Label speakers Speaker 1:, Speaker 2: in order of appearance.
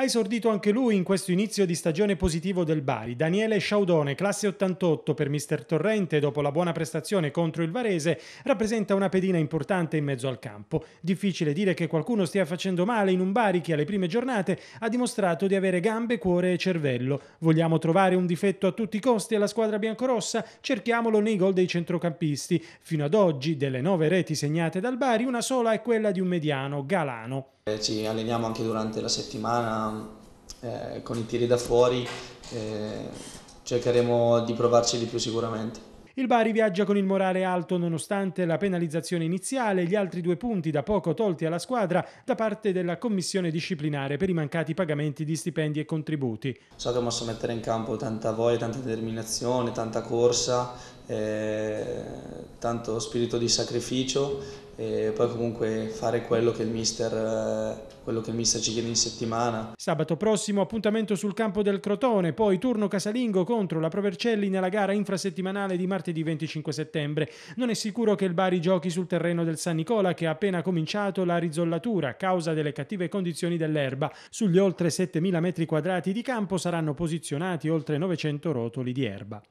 Speaker 1: Ha esordito anche lui in questo inizio di stagione positivo del Bari. Daniele Sciaudone, classe 88 per Mister Torrente, dopo la buona prestazione contro il Varese, rappresenta una pedina importante in mezzo al campo. Difficile dire che qualcuno stia facendo male in un Bari che alle prime giornate ha dimostrato di avere gambe, cuore e cervello. Vogliamo trovare un difetto a tutti i costi alla squadra biancorossa? Cerchiamolo nei gol dei centrocampisti. Fino ad oggi, delle nove reti segnate dal Bari, una sola è quella di un mediano, Galano.
Speaker 2: Eh, ci alleniamo anche durante la settimana eh, con i tiri da fuori, eh, cercheremo di provarci di più sicuramente.
Speaker 1: Il Bari viaggia con il morale alto nonostante la penalizzazione iniziale e gli altri due punti da poco tolti alla squadra da parte della commissione disciplinare per i mancati pagamenti di stipendi e contributi.
Speaker 2: So che ho messo mettere in campo tanta voglia, tanta determinazione, tanta corsa, eh, tanto spirito di sacrificio e poi comunque fare quello che, mister, eh, quello che il mister ci chiede in settimana.
Speaker 1: Sabato prossimo appuntamento sul campo del Crotone, poi turno casalingo contro la Provercelli nella gara infrasettimanale di martedì 25 settembre. Non è sicuro che il Bari giochi sul terreno del San Nicola che ha appena cominciato la rizollatura a causa delle cattive condizioni dell'erba. Sugli oltre 7000 metri quadrati di campo saranno posizionati oltre 900 rotoli di erba.